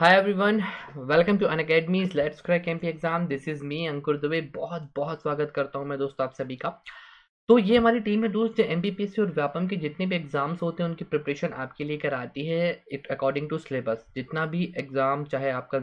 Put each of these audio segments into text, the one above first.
hi everyone welcome to Unacademy let's crack M exam this is me Ankur Dubey बहुत बहुत स्वागत करता हूं मैं दोस्तों आप सभी का तो ये हमारी टीम है दोस्त एम बी और व्यापम के जितने भी एग्ज़ाम्स होते हैं उनकी प्रिपरेशन आपके लिए कराती है इट अकॉर्डिंग टू सिलेबस जितना भी एग्ज़ाम चाहे आपका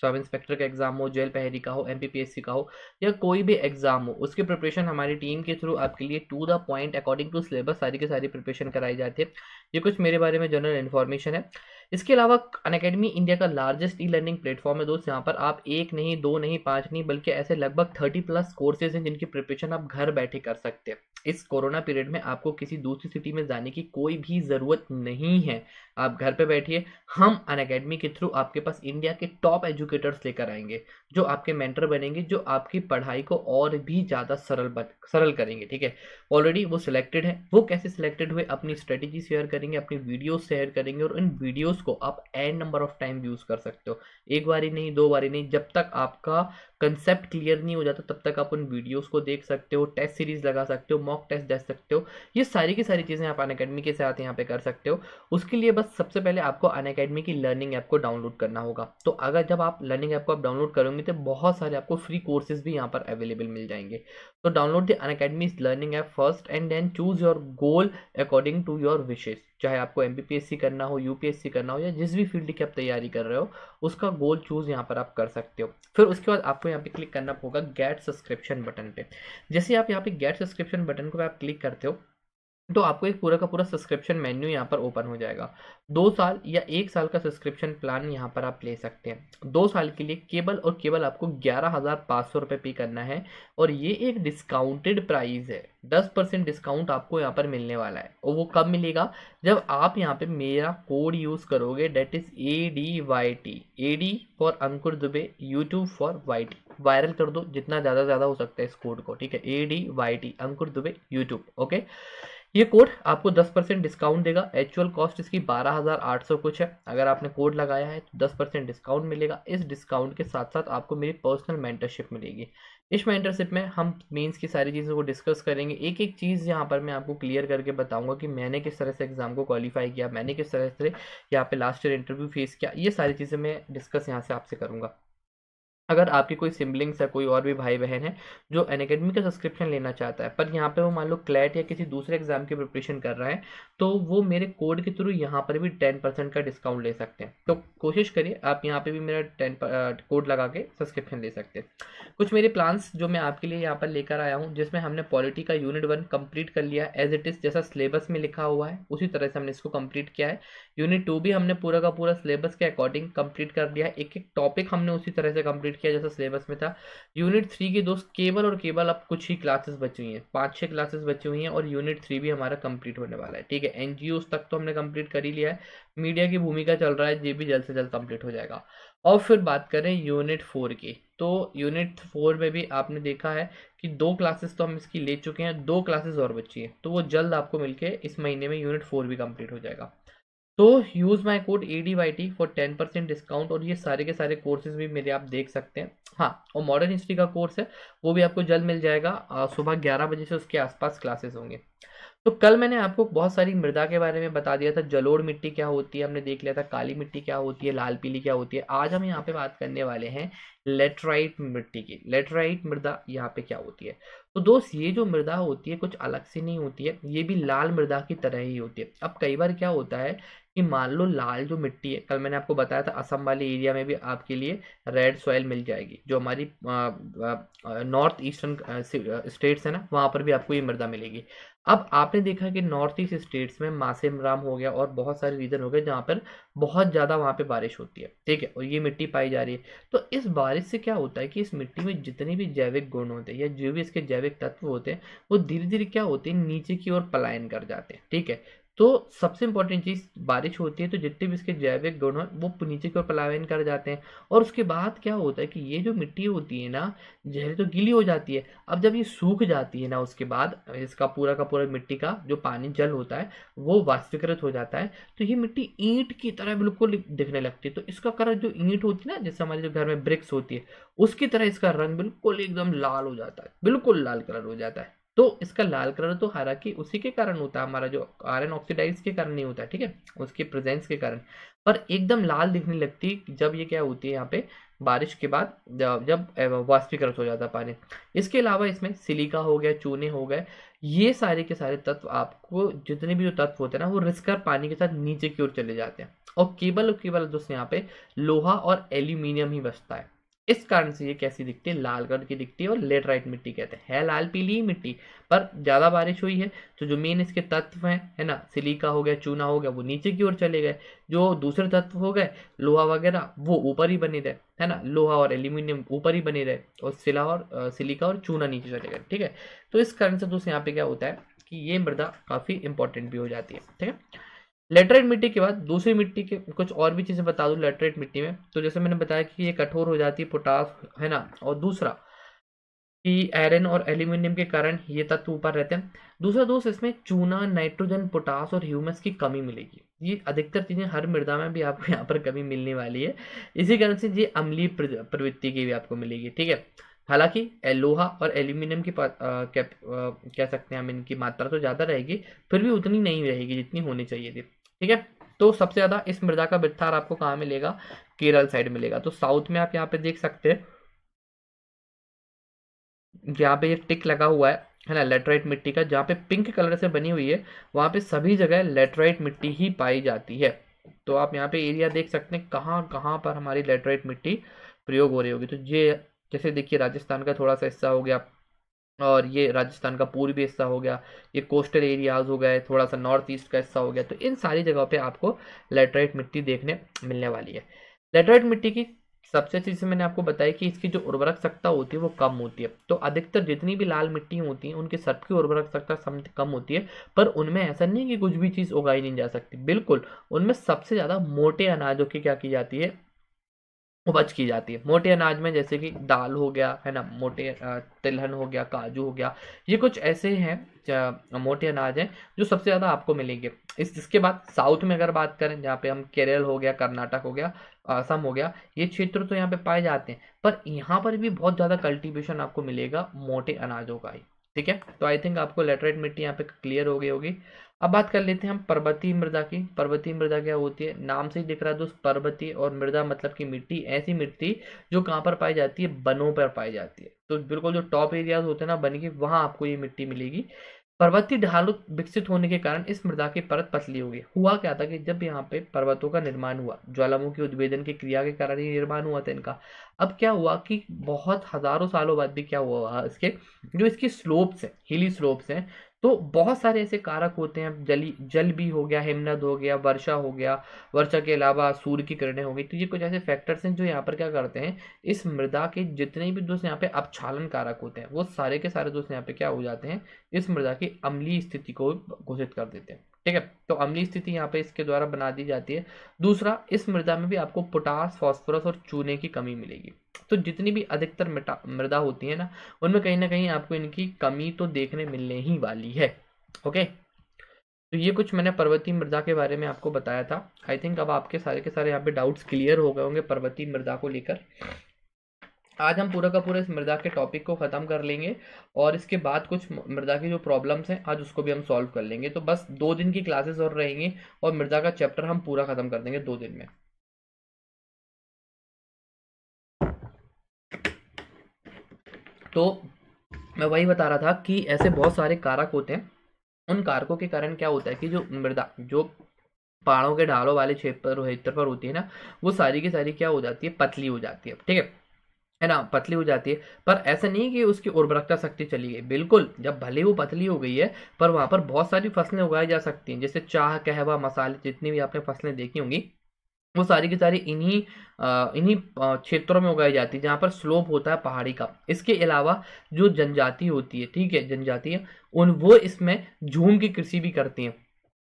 सब इंस्पेक्टर का एग्ज़ाम हो जेल पहरी का हो एम का हो या कोई भी एग्ज़ाम हो उसकी प्रिपरेशन हमारी टीम के थ्रू आपके लिए to the point according to syllabus सारी की सारी प्रिपरेशन कराई जाती है ये कुछ मेरे बारे में जनरल इन्फॉर्मेशन है इसके अलावा अन अकेडमी इंडिया का लार्जेस्ट ई लर्निंग प्लेटफॉर्म है दोस्त यहाँ पर आप एक नहीं दो नहीं पाँच नहीं बल्कि ऐसे लगभग थर्टी प्लस कोर्सेज हैं जिनकी प्रिपरेशन आप घर बैठे कर सकते हैं इस कोरोना पीरियड में आपको किसी दूसरी सिटी में जाने की कोई भी ज़रूरत नहीं है आप घर पर बैठिए हम अन अकेडमी के थ्रू आपके पास इंडिया के टॉप एजुकेटर्स लेकर आएंगे जो आपके मेंटर बनेंगे जो आपकी पढ़ाई को और भी ज़्यादा सरल बन सरल करेंगे ठीक है ऑलरेडी वो सिलेक्टेड है वो कैसे सिलेक्टेड हुए अपनी स्ट्रेटेजी शेयर करेंगे अपनी वीडियोस शेयर करेंगे और इन वीडियोस को आप N number of time use कर सकते हो एक बारी नहीं दो बारी नहीं जब तक आपका कंसेप्ट क्लियर नहीं हो जाता तब तक आप उन वीडियोस को देख सकते हो टेस्ट सीरीज लगा सकते हो मॉक टेस्ट दे सकते हो ये सारी की सारी चीज़ें आप अन अकेडमी के साथ यहाँ पे कर सकते हो उसके लिए बस सबसे पहले आपको अन अकेडमी की लर्निंग ऐप को डाउनलोड करना होगा तो अगर जब आप लर्निंग ऐप को आप डाउनलोड करोगे अनअकेडमी पे बहुत सारे आपको फ्री कोर्सेज भी यहाँ पर अवेलेबल मिल जाएंगे तो download the is learning app first and then choose your goal according to your विशेष चाहे आपको एम करना हो यू करना हो या जिस भी फील्ड की आप तैयारी कर रहे हो उसका गोल चूज यहाँ पर आप कर सकते हो फिर उसके बाद आपको यहाँ पे क्लिक करना होगा गेट सब्सक्रिप्शन बटन पे जैसे आप यहाँ पे गेट सब्सक्रिप्शन बटन को आप क्लिक करते हो तो आपको एक पूरा का पूरा सब्सक्रिप्शन मेन्यू यहाँ पर ओपन हो जाएगा दो साल या एक साल का सब्सक्रिप्शन प्लान यहाँ पर आप ले सकते हैं दो साल के लिए केबल और केबल आपको ग्यारह हज़ार पाँच सौ रुपये पे करना है और ये एक डिस्काउंटेड प्राइस है दस परसेंट डिस्काउंट आपको यहाँ पर मिलने वाला है और वो कब मिलेगा जब आप यहाँ पे मेरा कोड यूज़ करोगे that is A D Y T A D for Ankur Dubey YouTube for Y T viral कर दो जितना ज़्यादा ज़्यादा हो सकता है इस कोड को ठीक है A D Y T Ankur Dubey YouTube okay ये कोड आपको 10 परसेंट डिस्काउंट देगा एक्चुअल कॉस्ट इसकी 12,800 कुछ है अगर आपने कोड लगाया है तो 10 परसेंट डिस्काउंट मिलेगा इस डिस्काउंट के साथ साथ आपको मेरी पर्सनल मेंटरशिप मिलेगी इस मेंटरशिप में हम मेंस की सारी चीज़ों को डिस्कस करेंगे एक एक चीज़ यहाँ पर मैं आपको क्लियर करके बताऊँगा कि मैंने किस तरह से एग्ज़ाम को क्वालिफाई किया मैंने किस तरह से यहाँ पर लास्ट ईयर इंटरव्यू फेस किया ये सारी चीज़ें मैं डिस्कस यहाँ से आपसे करूँगा अगर आपके कोई सिबलिंग्स है कोई और भी भाई बहन है जो अनकेडमी का सब्सक्रिप्शन लेना चाहता है पर यहाँ पे वो मान लो क्लैट या किसी दूसरे एग्जाम की प्रिपरेशन कर रहा है तो वो मेरे कोड के थ्रू यहाँ पर भी टेन परसेंट का डिस्काउंट ले सकते हैं तो कोशिश करिए आप यहाँ पे भी मेरा टेन कोड लगा के सब्सक्रिप्शन ले सकते हैं कुछ मेरे प्लान्स जो मैं आपके लिए यहाँ पर लेकर आया हूँ जिसमें हमने पॉलिटी का यूनिट वन कंप्लीट कर लिया एज इट इज़ जैसा सिलेबस में लिखा हुआ है उसी तरह से हमने इसको कम्प्लीट किया है यूनिट टू भी हमने पूरा का पूरा सिलेबस के अकॉर्डिंग कंप्लीट कर लिया एक एक टॉपिक हमने उसी तरह से कंप्लीट किया जैसा सिलेबस में था यूनिट थ्री की दोस्त केवल और केवल अब कुछ ही क्लासेस बची हुई हैं पाँच छः क्लासेस बची हुई हैं और यूनिट थ्री भी हमारा कंप्लीट होने वाला है ठीक है एन तक तो हमने कंप्लीट कर ही लिया है मीडिया की भूमिका चल रहा है ये भी जल्द से जल्द कंप्लीट हो जाएगा और फिर बात करें यूनिट फोर की तो यूनिट फोर में भी आपने देखा है कि दो क्लासेस तो हम इसकी ले चुके हैं दो क्लासेस और बची हैं तो वो जल्द आपको मिलके इस महीने में यूनिट फोर भी कंप्लीट हो जाएगा तो use my code A D Y T for ten percent discount और ये सारे के सारे कोर्सेज भी मेरे आप देख सकते हैं हाँ और मॉडर्न हिस्ट्री का कोर्स है वो भी आपको जल्द मिल जाएगा सुबह ग्यारह बजे से उसके आसपास क्लासेस होंगे तो कल मैंने आपको बहुत सारी मृदा के बारे में बता दिया था जलोड़ मिट्टी क्या होती है हमने देख लिया था काली मिट्टी क्या होती है लाल पीली क्या होती है आज हम यहाँ पे बात करने वाले हैं लेटराइट मिट्टी की लेटराइट मृदा यहाँ पे क्या होती है तो दोस्त ये जो मृदा होती है कुछ अलग से नहीं होती है ये भी लाल मृदा की तरह ही होती है अब कई बार क्या होता है कि मान लो लाल जो मिट्टी है कल मैंने आपको बताया था असम वाले एरिया में भी आपके लिए रेड सॉइल मिल जाएगी जो हमारी नॉर्थ ईस्टर्न स्टेट्स है ना वहाँ पर भी आपको ये मृदा मिलेगी अब आपने देखा कि नॉर्थ ईस्ट स्टेट्स में मासेमराम हो गया और बहुत सारे रीजन हो गए जहाँ पर बहुत ज़्यादा वहाँ पर बारिश होती है ठीक है और ये मिट्टी पाई जा रही है तो इस बारिश से क्या होता है कि इस मिट्टी में जितने भी जैविक गुण होते हैं या जो भी इसके जैविक तत्व होते हैं वो धीरे धीरे क्या होते हैं नीचे की ओर पलायन कर जाते हैं ठीक है तो सबसे इंपॉर्टेंट चीज़ बारिश होती है तो जितने भी इसके जैविक गुण हैं वो नीचे की ओर पलायन कर जाते हैं और उसके बाद क्या होता है कि ये जो मिट्टी होती है ना जहरी तो गीली हो जाती है अब जब ये सूख जाती है ना उसके बाद इसका पूरा का पूरा मिट्टी का जो पानी जल होता है वो वाष्पीकृत हो जाता है तो ये मिट्टी ईंट की तरह बिल्कुल दिखने लगती है तो इसका कलर जो ईंट होती है ना जैसे हमारे जो घर में ब्रिक्स होती है उसकी तरह इसका रंग बिल्कुल एकदम लाल हो जाता है बिल्कुल लाल कलर हो जाता है तो इसका लाल कलर तो हालांकि उसी के कारण होता है हमारा जो आयरन ऑक्सीडाइज के कारण नहीं होता ठीक है उसके प्रेजेंस के कारण पर एकदम लाल दिखने लगती जब ये क्या होती है यहाँ पे बारिश के बाद जब जब वाष्पीकृत हो जाता पानी इसके अलावा इसमें सिलिका हो गया चूने हो गए ये सारे के सारे तत्व आपको जितने भी जो तत्व होते हैं ना वो रिसकर पानी के साथ नीचे की ओर चले जाते हैं और केवल और केवल दोस्तों यहाँ पे लोहा और एल्यूमिनियम ही बचता है इस कारण से ये कैसी दिखती है लाल कलर की दिखती है और लेटराइट मिट्टी कहते हैं है लाल पीली मिट्टी पर ज़्यादा बारिश हुई है तो जो मेन इसके तत्व हैं है ना सिलीका हो गया चूना हो गया वो नीचे की ओर चले गए जो दूसरे तत्व हो गए लोहा वगैरह वो ऊपर ही बने रहे है ना लोहा और एल्यूमिनियम ऊपर ही बने रहे और सिला और सिलिका और चूना नीचे चले गए ठीक है तो इस कारण से दोस्तों यहाँ पे क्या होता है कि ये मृदा काफ़ी इंपॉर्टेंट भी हो जाती है ठीक है लेटरेट मिट्टी के बाद दूसरी मिट्टी के कुछ और भी चीज़ें बता दूँ लेटरेट मिट्टी में तो जैसे मैंने बताया कि ये कठोर हो जाती है पोटास है ना और दूसरा कि आयरन और एल्यूमिनियम के कारण ये तत्व ऊपर रहते हैं दूसरा दोस्त इसमें चूना नाइट्रोजन पोटास और ह्यूमस की कमी मिलेगी ये अधिकतर चीज़ें हर मृदा में भी आपको यहाँ पर कमी मिलने वाली है इसी कारण से ये अम्लीय प्रवृत्ति की भी आपको मिलेगी ठीक है हालांकि एलोहा और एल्यूमिनियम की आ, कह सकते हैं हम इनकी मात्रा तो ज़्यादा रहेगी फिर भी उतनी नहीं रहेगी जितनी होनी चाहिए थी ठीक है तो सबसे ज़्यादा इस मृदा का विस्तार आपको कहा मिलेगा केरल साइड मिलेगा तो साउथ में आप यहाँ पे देख सकते हैं यहाँ पे ये टिक लगा हुआ है है ना लेटराइट मिट्टी का जहाँ पे पिंक कलर से बनी हुई है वहां पे सभी जगह लेटराइट मिट्टी ही पाई जाती है तो आप यहाँ पे एरिया देख सकते हैं कहाँ कहाँ पर हमारी लेटराइट मिट्टी प्रयोग हो रही होगी तो ये जैसे देखिए राजस्थान का थोड़ा सा हिस्सा हो गया और ये राजस्थान का पूर्वी हिस्सा हो गया ये कोस्टल एरियाज हो गए थोड़ा सा नॉर्थ ईस्ट का हिस्सा हो गया तो इन सारी जगहों पे आपको लेटराइट मिट्टी देखने मिलने वाली है लेटराइट मिट्टी की सबसे अच्छी चीज़ मैंने आपको बताया कि इसकी जो उर्वरक सकता होती है वो कम होती है तो अधिकतर जितनी भी लाल मिट्टी होती है उनकी सबकी उर्वरक सकता कम होती है पर उनमें ऐसा नहीं कि कुछ भी चीज़ उगाई नहीं जा सकती बिल्कुल उनमें सबसे ज़्यादा मोटे अनाजों की क्या की जाती है उपज की जाती है मोटे अनाज में जैसे कि दाल हो गया है ना मोटे तिलहन हो गया काजू हो गया ये कुछ ऐसे हैं मोटे अनाज हैं जो सबसे ज़्यादा आपको मिलेंगे इस इसके बाद साउथ में अगर बात करें जहाँ पे हम केरल हो गया कर्नाटक हो गया असम हो गया ये क्षेत्र तो यहाँ पे पाए जाते हैं पर यहाँ पर भी बहुत ज़्यादा कल्टीवेशन आपको मिलेगा मोटे अनाजों का ही ठीक है तो आई थिंक आपको लेटराइट मिट्टी यहाँ पे क्लियर हो गई होगी अब बात कर लेते हैं हम पर्वतीय मृदा की पर्वतीय मृदा क्या होती है नाम से ही दिख रहा है दोस्त पर्वतीय और मृदा मतलब कि मिट्टी ऐसी मिट्टी जो कहाँ पर पाई जाती है बनों पर पाई जाती है तो बिल्कुल जो टॉप एरियाज होते हैं ना बन के वहाँ आपको ये मिट्टी मिलेगी पर्वतीय ढालू विकसित होने के कारण इस मृदा की परत पतली होगी हुआ क्या था कि जब यहाँ पे पर्वतों का निर्माण हुआ ज्वालामुखी उद्भेदन की क्रिया के कारण ही निर्माण हुआ था इनका अब क्या हुआ कि बहुत हज़ारों सालों बाद भी क्या हुआ इसके जो इसकी स्लोप्स हैं हिली स्लोप्स हैं तो बहुत सारे ऐसे कारक होते हैं जली जल भी हो गया हिमनद हो गया वर्षा हो गया वर्षा के अलावा सूर्य की किरणें हो गई तो ये कुछ ऐसे फैक्टर्स हैं जो यहाँ पर क्या करते हैं इस मृदा के जितने भी दोस्त यहाँ पे अपछालन कारक होते हैं वो सारे के सारे दोस्त यहाँ पे क्या हो जाते हैं इस मृदा की अमली स्थिति को घोषित कर देते हैं ठीक है तो अम्लीय स्थिति यहाँ पे इसके द्वारा बना दी जाती है दूसरा इस मृदा में भी आपको पोटास फॉस्फोरस और चूने की कमी मिलेगी तो जितनी भी अधिकतर मृदा होती है ना उनमें कहीं ना कहीं आपको इनकी कमी तो देखने मिलने ही वाली है ओके तो ये कुछ मैंने पर्वतीय मृदा के बारे में आपको बताया था आई थिंक अब आपके सारे के सारे यहाँ पे डाउट्स क्लियर हो गए होंगे पर्वतीय मृदा को लेकर आज हम पूरा का पूरा इस मृदा के टॉपिक को ख़त्म कर लेंगे और इसके बाद कुछ मृदा की जो प्रॉब्लम्स हैं आज उसको भी हम सॉल्व कर लेंगे तो बस दो दिन की क्लासेस और रहेंगे और मृदा का चैप्टर हम पूरा ख़त्म कर देंगे दो दिन में तो मैं वही बता रहा था कि ऐसे बहुत सारे कारक होते हैं उन कारकों के कारण क्या होता है कि जो मृदा जो पहाड़ों के ढालों वाले क्षेत्र पर होती है ना वो सारी की सारी क्या हो जाती है पतली हो जाती है ठीक है है ना पतली हो जाती है पर ऐसा नहीं कि उसकी उर्वरकता शक्ति चली गई बिल्कुल जब भले वो पतली हो गई है पर वहाँ पर बहुत सारी फसलें उगाई जा सकती हैं जैसे चाह कहवा मसाले जितनी भी आपने फसलें देखी होंगी वो सारी की सारी इन्हीं इन्हीं क्षेत्रों में उगाई जाती है जहाँ पर स्लोप होता है पहाड़ी का इसके अलावा जो जनजाति होती है ठीक है जनजाति उन वो इसमें झूम की कृषि भी करती हैं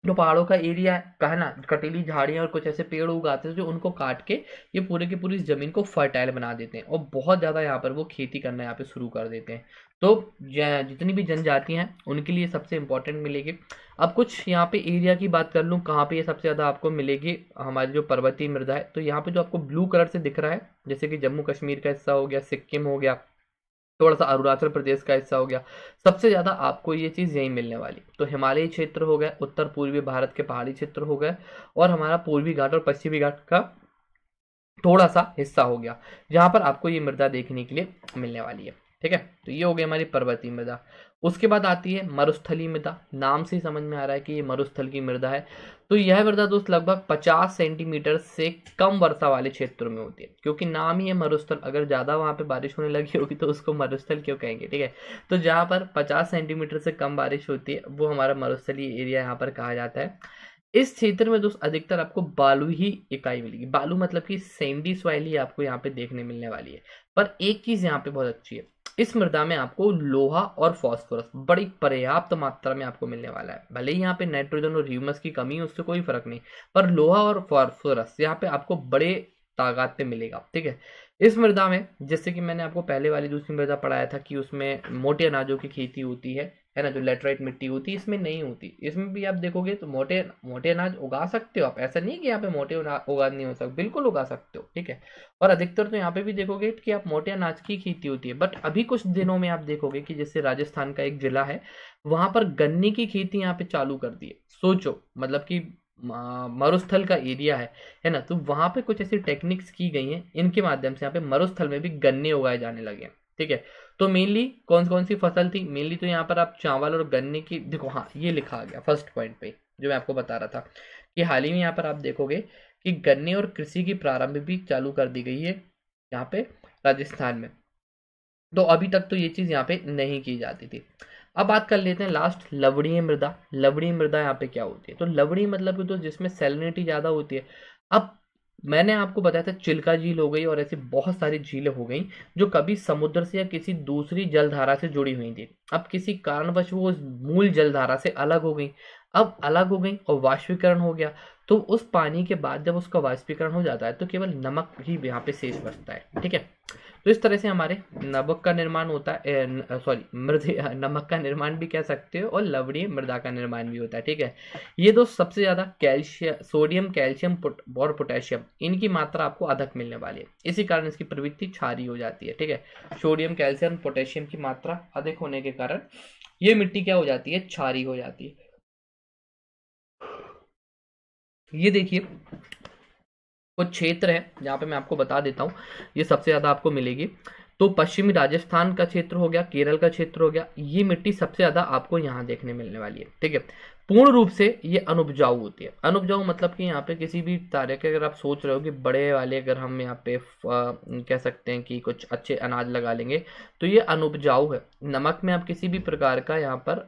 जो पहाड़ों का एरिया है ना कटीली झाड़ियाँ और कुछ ऐसे पेड़ उगाते हैं जो उनको काट के ये पूरे की पूरी ज़मीन को फर्टाइल बना देते हैं और बहुत ज़्यादा यहाँ पर वो खेती करना यहाँ पे शुरू कर देते हैं तो जितनी भी जनजातियाँ हैं उनके लिए सबसे इम्पोर्टेंट मिलेगी अब कुछ यहाँ पे एरिया की बात कर लूँ कहाँ पे ये सबसे ज़्यादा आपको मिलेगी हमारी जो पर्वतीय मृदा है तो यहाँ पे जो आपको ब्लू कलर से दिख रहा है जैसे कि जम्मू कश्मीर का हिस्सा हो गया सिक्किम हो गया थोड़ा सा अरुणाचल प्रदेश का हिस्सा हो गया सबसे ज़्यादा आपको ये चीज़ यही मिलने वाली तो हिमालयी क्षेत्र हो गए उत्तर पूर्वी भारत के पहाड़ी क्षेत्र हो गए और हमारा पूर्वी घाट और पश्चिमी घाट का थोड़ा सा हिस्सा हो गया जहाँ पर आपको ये मृदा देखने के लिए मिलने वाली है ठीक है तो ये हो गई हमारी पर्वतीय मृदा उसके बाद आती है मरुस्थली मृदा नाम से ही समझ में आ रहा है कि ये मरुस्थल की मृदा है तो यह वर्षा दोस्त लगभग 50 सेंटीमीटर से कम वर्षा वाले क्षेत्रों में होती है क्योंकि नाम ही है मरुस्थल अगर ज़्यादा वहाँ पे बारिश होने लगी होगी तो उसको मरुस्थल क्यों कहेंगे ठीक है तो जहाँ पर 50 सेंटीमीटर से कम बारिश होती है वो हमारा मरुस्थली एरिया यहाँ पर कहा जाता है इस क्षेत्र में दोस्त अधिकतर आपको बालू ही इकाई मिलेगी बालू मतलब कि सेंडी सॉइल ही आपको यहाँ पे देखने मिलने वाली है पर एक चीज़ यहाँ पे बहुत अच्छी है इस मृदा में आपको लोहा और फॉस्फोरस बड़ी पर्याप्त मात्रा में आपको मिलने वाला है भले ही यहाँ पे नाइट्रोजन और ह्यूमस की कमी है उससे कोई फर्क नहीं पर लोहा और फॉस्फोरस यहाँ पे आपको बड़े तादाद पे मिलेगा ठीक है इस मृदा में जैसे कि मैंने आपको पहले वाली दूसरी मृदा पढ़ाया था कि उसमें मोटे अनाजों की खेती होती है है ना जो लेटराइट मिट्टी होती है इसमें नहीं होती इसमें भी आप देखोगे तो मोटे मोटे अनाज उगा सकते हो आप ऐसा नहीं है कि यहाँ पे मोटे उगा नहीं हो सकते बिल्कुल उगा सकते हो ठीक है और अधिकतर तो यहाँ पे भी देखोगे कि आप मोटे अनाज की खेती होती है बट अभी कुछ दिनों में आप देखोगे कि जैसे राजस्थान का एक जिला है वहां पर गन्ने की खेती यहाँ पे चालू कर दी है सोचो मतलब कि मरुस्थल का एरिया है है ना तो वहाँ पे कुछ ऐसी टेक्निक्स की गई हैं इनके माध्यम से यहाँ पे मरुस्थल में भी गन्ने उगाए जाने लगे हैं ठीक है तो मेनली कौन कौन सी फसल थी मेनली तो यहाँ पर आप चावल और गन्ने की देखो हाँ ये लिखा गया फर्स्ट पॉइंट पे जो मैं आपको बता रहा था कि हाल ही में यहाँ पर आप देखोगे कि गन्ने और कृषि की प्रारंभ भी चालू कर दी गई है यहाँ पे राजस्थान में तो अभी तक तो ये चीज़ यहाँ पे नहीं की जाती थी अब बात कर लेते हैं लास्ट लवड़ीय मृदा लवड़ीय मृदा यहाँ पे क्या होती है तो लवड़ी मतलब तो जिसमें सेलिनिटी ज़्यादा होती है अब मैंने आपको बताया था चिल्का झील हो गई और ऐसी बहुत सारी झीलें हो गई जो कभी समुद्र से या किसी दूसरी जलधारा से जुड़ी हुई थी अब किसी कारणवश वो उस मूल जलधारा से अलग हो गई अब अलग हो गई और वाष्पीकरण हो गया तो उस पानी के बाद जब उसका वाष्पीकरण हो जाता है तो केवल नमक ही यहाँ पे शेष बचता है ठीक है तो इस तरह से हमारे नमक का निर्माण होता है सॉरी मृद नमक का निर्माण भी कह सकते हो और लवणीय मृदा का निर्माण भी होता है ठीक है ये दो सबसे ज़्यादा कैल्शियम सोडियम कैल्शियम और पोटेशियम इनकी मात्रा आपको अधिक मिलने वाली है इसी कारण इसकी प्रवृत्ति छारी हो जाती है ठीक है सोडियम कैल्शियम पोटेशियम की मात्रा अधिक होने के कारण ये मिट्टी क्या हो जाती है छारी हो जाती है ये देखिए कुछ क्षेत्र है जहाँ पे मैं आपको बता देता हूँ ये सबसे ज़्यादा आपको मिलेगी तो पश्चिमी राजस्थान का क्षेत्र हो गया केरल का क्षेत्र हो गया ये मिट्टी सबसे ज़्यादा आपको यहाँ देखने मिलने वाली है ठीक है पूर्ण रूप से ये अनुपजाऊ होती है अनुपजाऊ मतलब कि यहाँ पे किसी भी तारे के अगर आप सोच रहे हो कि बड़े वाले अगर हम यहाँ पे कह सकते हैं कि कुछ अच्छे अनाज लगा लेंगे तो ये अनुपजाऊ है नमक में आप किसी भी प्रकार का यहाँ पर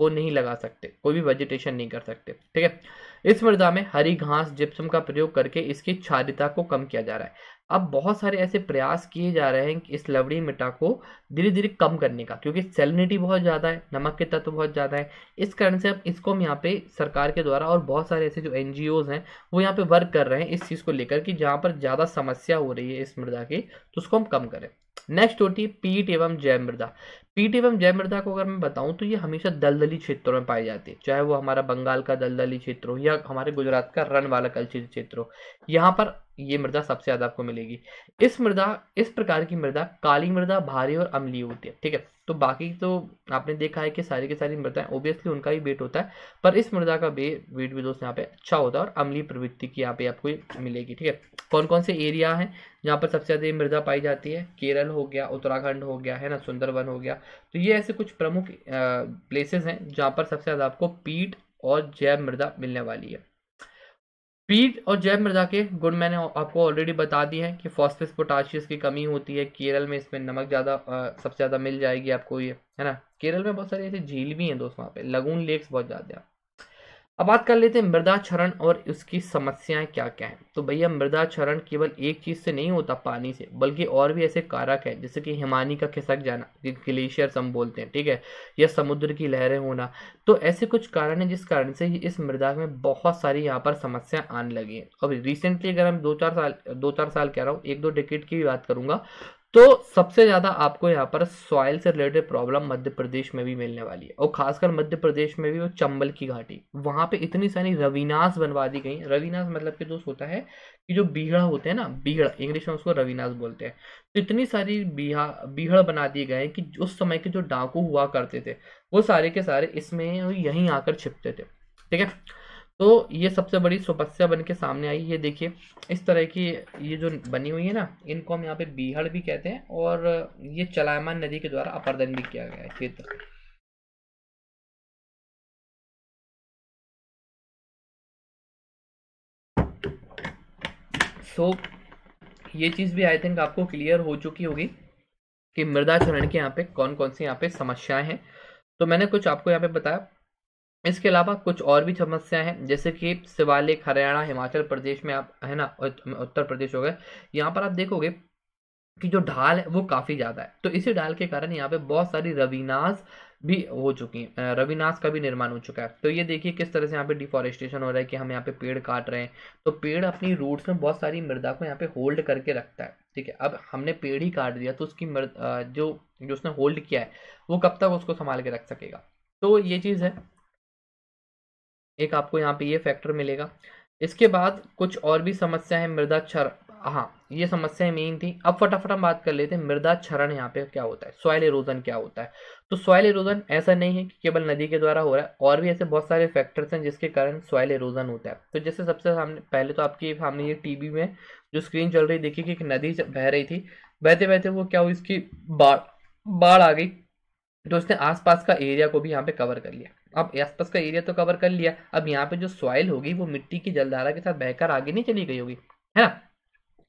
वो नहीं लगा सकते कोई भी वेजिटेशन नहीं कर सकते ठीक है इस मृदा में हरी घास जिप्सम का प्रयोग करके इसकी क्षारिता को कम किया जा रहा है अब बहुत सारे ऐसे प्रयास किए जा रहे हैं कि इस लवड़ी मिट्टा को धीरे धीरे कम करने का क्योंकि सेलिनिटी बहुत ज़्यादा है नमक के तत्व बहुत ज़्यादा है इस कारण से अब इसको हम यहाँ पे सरकार के द्वारा और बहुत सारे ऐसे जो एन हैं वो यहाँ पे वर्क कर रहे हैं इस चीज़ को लेकर कि जहाँ पर ज़्यादा समस्या हो रही है इस मृदा की तो उसको हम कम करें नेक्स्ट होती है पीट एवं जय मृदा पीट एवं जय मृदा को अगर मैं बताऊं तो ये हमेशा दलदली क्षेत्रों में पाई जाती है चाहे वो हमारा बंगाल का दलदली क्षेत्र हो या हमारे गुजरात का रन वाला कल्चित क्षेत्र हो यहाँ पर ये मृदा सबसे ज़्यादा आपको मिलेगी इस मृदा इस प्रकार की मृदा काली मृदा भारी और अम्लीय होती है ठीक है तो बाकी तो आपने देखा है कि सारी की सारी मृदाएं ओब्वियसली उनका भी वेट होता है पर इस मृदा का वे वेट भी दोस्तों यहाँ पे अच्छा होता है और अमली प्रवृत्ति की यहाँ पे आपको मिलेगी ठीक है कौन कौन से एरिया हैं जहाँ पर सबसे ज़्यादा मृदा पाई जाती है केरल हो गया उत्तराखंड हो गया है ना सुंदरवन हो गया तो ये ऐसे कुछ प्रमुख प्लेसेस हैं जहाँ पर सबसे ज़्यादा आपको पीट और जैव मृदा मिलने वाली है पीट और जैव मृदा के गुण मैंने आपको ऑलरेडी बता दिए हैं कि फॉस्फेस पोटाशियस की कमी होती है केरल में इसमें नमक ज़्यादा सबसे ज़्यादा मिल जाएगी आपको ये है ना केरल में बहुत सारी ऐसी झील भी हैं दोस्तों वहाँ पे लगून लेक्स बहुत ज़्यादा अब बात कर लेते हैं मृदा क्षरण और उसकी समस्याएं क्या क्या हैं तो भैया मृदा क्षरण केवल एक चीज़ से नहीं होता पानी से बल्कि और भी ऐसे कारक हैं जैसे कि हिमानी का खिसक जाना ग्लेशियर्स हम बोलते हैं ठीक है या समुद्र की लहरें होना तो ऐसे कुछ कारण हैं जिस कारण से ही इस मृदा में बहुत सारी यहाँ पर समस्याएँ आने लगी हैं अब रिसेंटली अगर हम दो चार साल दो चार साल कह रहा हूँ एक दो टिकट की भी बात करूँगा तो सबसे ज़्यादा आपको यहाँ पर सॉइल से रिलेटेड प्रॉब्लम मध्य प्रदेश में भी मिलने वाली है और खासकर मध्य प्रदेश में भी वो चंबल की घाटी वहाँ पे इतनी सारी रविनाश बनवा दी गई रविनाश मतलब कि दोस्त होता है कि जो बीहड़ा होते हैं ना बीहड़ इंग्लिश में उसको रविनाश बोलते हैं तो इतनी सारी बीहा बीहड़ बना दिए गए कि उस समय के जो डाकू हुआ करते थे वो सारे के सारे इसमें यहीं आकर छिपते थे ठीक है तो ये सबसे बड़ी समस्या बन के सामने आई ये देखिए इस तरह की ये जो बनी हुई है ना इनको हम यहाँ पे बीहड़ भी कहते हैं और ये चलायमान नदी के द्वारा अपरदन भी किया गया है क्षेत्र सो so, ये चीज़ भी आई थिंक आपको क्लियर हो चुकी होगी कि मृदा चरण के यहाँ पे कौन कौन सी यहाँ पे समस्याएं हैं तो मैंने कुछ आपको यहाँ पे बताया इसके अलावा कुछ और भी समस्या हैं जैसे कि शिवालिक हरियाणा हिमाचल प्रदेश में आप है ना उत्तर प्रदेश हो गए यहाँ पर आप देखोगे कि जो ढाल है वो काफ़ी ज़्यादा है तो इसी ढाल के कारण यहाँ पे बहुत सारी रविनाश भी हो चुकी हैं रविनाश का भी निर्माण हो चुका है तो ये देखिए किस तरह से यहाँ पे डिफॉरेस्टेशन हो रहा है कि हम यहाँ पे पेड़ काट रहे हैं तो पेड़ अपनी रूट्स में बहुत सारी मृदा को यहाँ पे होल्ड करके रखता है ठीक है अब हमने पेड़ ही काट दिया तो उसकी मृद जो जो उसने होल्ड किया है वो कब तक उसको संभाल के रख सकेगा तो ये चीज़ है एक आपको यहाँ पे ये फैक्टर मिलेगा इसके बाद कुछ और भी समस्या है मृदा क्षर हाँ ये समस्याएं मेन थी अब फटाफट हम बात कर लेते हैं मृदा क्षरण यहाँ पे क्या होता है सॉयल इरोजन क्या होता है तो सॉयल इरोजन ऐसा नहीं है कि केवल नदी के द्वारा हो रहा है और भी ऐसे बहुत सारे फैक्टर्स हैं जिसके कारण सॉयल इरोजन होता है तो जैसे सबसे सामने पहले तो आपकी हमने ये टीवी में जो स्क्रीन चल रही देखी कि एक नदी बह रही थी बहते बहते वो क्या हुई इसकी बाढ़ बाढ़ आ गई तो उसने आसपास का एरिया को भी यहाँ पे कवर कर लिया अब आसपास का एरिया तो कवर कर लिया अब यहाँ पे जो सॉइल होगी वो मिट्टी की जलधारा के साथ बहकर आगे नहीं चली गई होगी है ना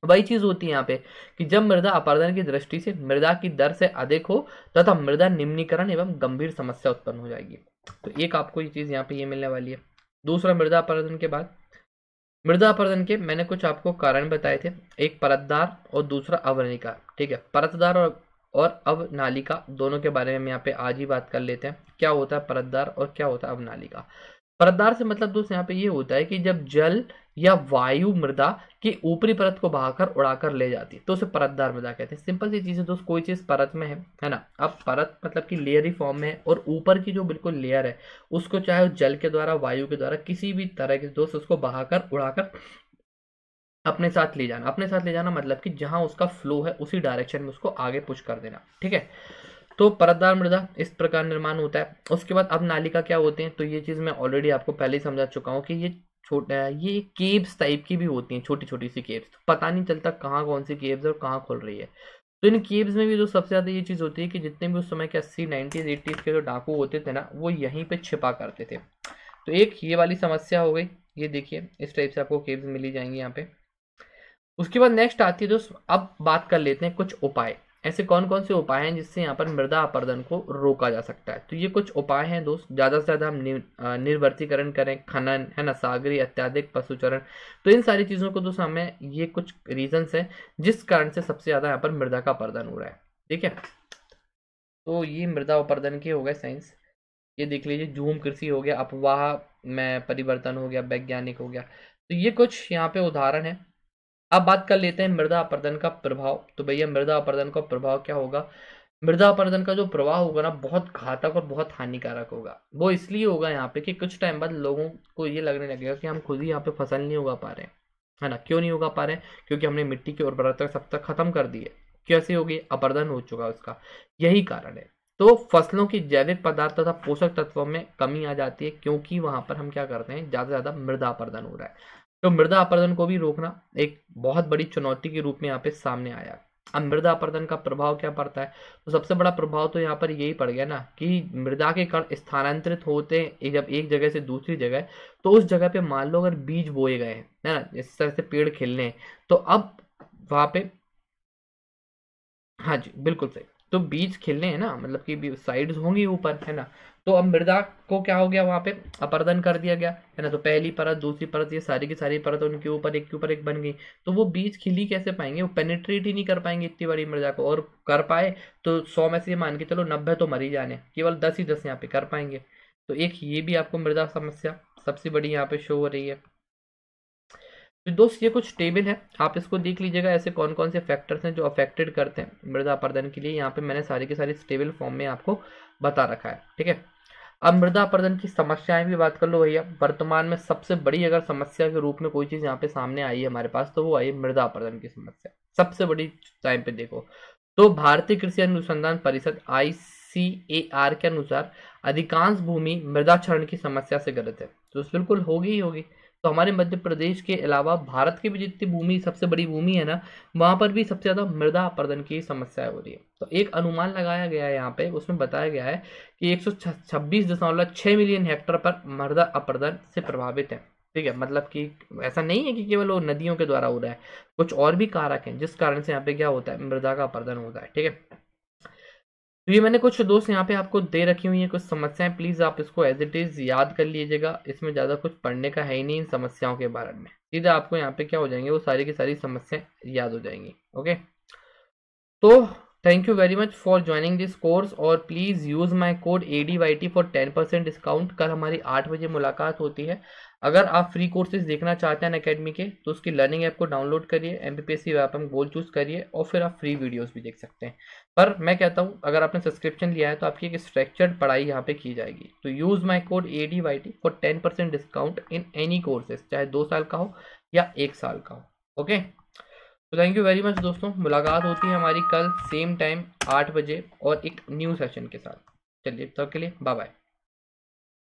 वही चीज होती है यहाँ पे कि जब मृदा अपर्दन की दृष्टि से मृदा की दर से अधिक हो तथा मृदा निम्नीकरण एवं गंभीर समस्या उत्पन्न हो जाएगी तो एक आपको ये चीज यहाँ पे ये मिलने वाली है दूसरा मृदा अपर्दन के बाद मृदा अपर्दन के मैंने कुछ आपको कारण बताए थे एक परतदार और दूसरा अवरणिका ठीक है परतदार और और अब नालिका दोनों के बारे में यहाँ पे आज ही बात कर लेते हैं क्या होता है परतदार और क्या होता है अब नालिका परतदार से मतलब दोस्त यहाँ पे ये होता है कि जब जल या वायु मृदा की ऊपरी परत को बहाकर उड़ाकर ले जाती है तो उसे परतदार मृदा कहते हैं सिंपल सी चीज़ है दोस्त कोई चीज़ परत में है है ना अब परत मतलब कि लेयरी फॉर्म में है और ऊपर की जो बिल्कुल लेयर है उसको चाहे जल के द्वारा वायु के द्वारा किसी भी तरह के दोस्त उसको बहाकर उड़ाकर अपने साथ ले जाना अपने साथ ले जाना मतलब कि जहाँ उसका फ्लो है उसी डायरेक्शन में उसको आगे पुश कर देना ठीक है तो परतदार मृदा इस प्रकार निर्माण होता है उसके बाद अब नालिका क्या होते हैं तो ये चीज़ मैं ऑलरेडी आपको पहले ही समझा चुका हूँ कि ये छोटा ये केब्स टाइप की भी होती हैं छोटी छोटी सी केब्स तो पता नहीं चलता कहाँ कौन सी केब्स और कहाँ खुल रही है तो इन केब्स में भी जो सबसे ज़्यादा ये चीज़ होती है कि जितने भी उस समय के अस्सी नाइनटीज एटीज के जो डाकू होते थे ना वो यहीं पे छिपा करते थे तो एक ये वाली समस्या हो गई ये देखिए इस टाइप से आपको केब्स मिली जाएंगी यहाँ पे उसके बाद नेक्स्ट आती है दोस्त अब बात कर लेते हैं कुछ उपाय ऐसे कौन कौन से उपाय हैं जिससे यहाँ पर मृदा अपर्दन को रोका जा सकता है तो ये कुछ उपाय हैं दोस्त ज़्यादा से ज़्यादा हम निर्वर्तीकरण करें खनन है ना सागरी अत्याधिक पशुचरण तो इन सारी चीज़ों को दोस्त हमें ये कुछ रीजन्स हैं जिस कारण से सबसे ज़्यादा यहाँ पर मृदा का अपर्दन हो रहा है ठीक है तो ये मृदा अपर्दन के हो गए साइंस ये देख लीजिए झूम कृषि हो गया अपवाह में परिवर्तन हो गया वैज्ञानिक हो गया तो ये कुछ यहाँ पे उदाहरण है अब बात कर लेते हैं मृदा अपर्दन का प्रभाव तो भैया मृदा अपर्दन का प्रभाव क्या होगा मृदा अपर्दन का जो प्रभाव होगा ना बहुत घातक और बहुत हानिकारक होगा वो इसलिए होगा यहाँ पे कि कुछ टाइम बाद लोगों को ये लगने लगेगा कि हम खुद ही यहाँ पे फसल नहीं उगा पा रहे हैं है ना क्यों नहीं उगा पा रहे हैं क्योंकि हमने मिट्टी की उर्वरता तक खत्म कर दी है कैसे होगी अपर्दन हो चुका उसका यही कारण है तो फसलों की जैविक पदार्थ तथा पोषक तत्वों में कमी आ जाती है क्योंकि वहां पर हम क्या करते हैं ज्यादा से ज्यादा मृदा अपर्दन हो रहा है तो मृदा अपरदन को भी रोकना एक बहुत बड़ी चुनौती के रूप में यहाँ पे सामने आया अब मृदा अपरदन का प्रभाव क्या पड़ता है तो सबसे बड़ा प्रभाव तो यहाँ पर यही पड़ गया ना कि मृदा के कण स्थानांतरित होते हैं जब एक जगह से दूसरी जगह तो उस जगह पे मान लो अगर बीज बोए गए हैं है ना इस तरह से पेड़ खिलने हैं तो अब वहां पे हाँ जी बिल्कुल सही तो बीज खिलने हैं ना मतलब कि साइड्स होंगी ऊपर है ना तो अब मृदा को क्या हो गया वहाँ पे अपर्दन कर दिया गया है ना तो पहली परत दूसरी परत ये सारी की सारी परत उनके ऊपर एक के ऊपर एक बन गई तो वो बीज खिली कैसे पाएंगे वो पेनिट्रेट ही नहीं कर पाएंगे इतनी बड़ी मृदा को और कर पाए तो सौ में से मान के चलो नब्बे तो मरी जाने केवल दस ही दस यहाँ पे कर पाएंगे तो एक ये भी आपको मृदा समस्या सबसे बड़ी यहाँ पे शो हो रही है तो दोस्त ये कुछ टेबल है आप इसको देख लीजिएगा ऐसे कौन कौन से फैक्टर्स हैं जो अफेक्टेड करते हैं मृदा अपर्दन के लिए यहाँ पे मैंने सारी के सारी टेबल फॉर्म में आपको बता रखा है ठीक है अब मृदा अपर्दन की समस्याएं भी बात कर लो भैया वर्तमान में सबसे बड़ी अगर समस्या के रूप में कोई चीज़ यहाँ पे सामने आई है हमारे पास तो वो आई मृदा अपरदन की समस्या सबसे बड़ी टाइम पे देखो तो भारतीय कृषि अनुसंधान परिषद आई के अनुसार अधिकांश भूमि मृदा क्षरण की समस्या से गलत है तो बिल्कुल होगी ही होगी तो हमारे मध्य प्रदेश के अलावा भारत की भी जितनी भूमि सबसे बड़ी भूमि है ना वहाँ पर भी सबसे ज़्यादा मृदा अपर्दन की समस्या हो रही है तो एक अनुमान लगाया गया है यहाँ पे उसमें बताया गया है कि एक मिलियन हेक्टर पर मृदा अपर्दन से प्रभावित है ठीक है मतलब कि ऐसा नहीं है कि केवल वो नदियों के द्वारा हो रहा है कुछ और भी कारक हैं जिस कारण से यहाँ पे क्या होता है मृदा का अपर्दन होता है ठीक है तो ये मैंने कुछ दोस्त यहाँ पे आपको दे रखी हुई है कुछ समस्याएं प्लीज़ आप इसको एज इट इज़ याद कर लीजिएगा इसमें ज़्यादा कुछ पढ़ने का है ही नहीं इन समस्याओं के बारे में सीधा आपको यहाँ पे क्या हो जाएंगे वो सारी की सारी समस्याएं याद हो जाएंगी ओके तो thank you very much for joining this course और please use my code A D Y T for ten percent discount कल हमारी आठ बजे मुलाकात होती है अगर आप फ्री कोर्सेज देखना चाहते हैं अकेडमी के तो उसकी लर्निंग ऐप को डाउनलोड करिए M B P S C Vyapam goal choose करिए और फिर आप फ्री वीडियोज़ भी देख सकते हैं पर मैं कहता हूँ अगर आपने सब्सक्रिप्शन लिया है तो आपकी एक स्ट्रक्चर्ड पढ़ाई यहाँ पर की जाएगी तो use my code A D Y T for ten percent discount in any courses चाहे दो साल का हो या एक साल का हो ओके तो थैंक यू वेरी मच दोस्तों मुलाकात होती है हमारी कल सेम टाइम आठ बजे और एक न्यू सेशन के साथ चलिए तब के लिए बाय बाय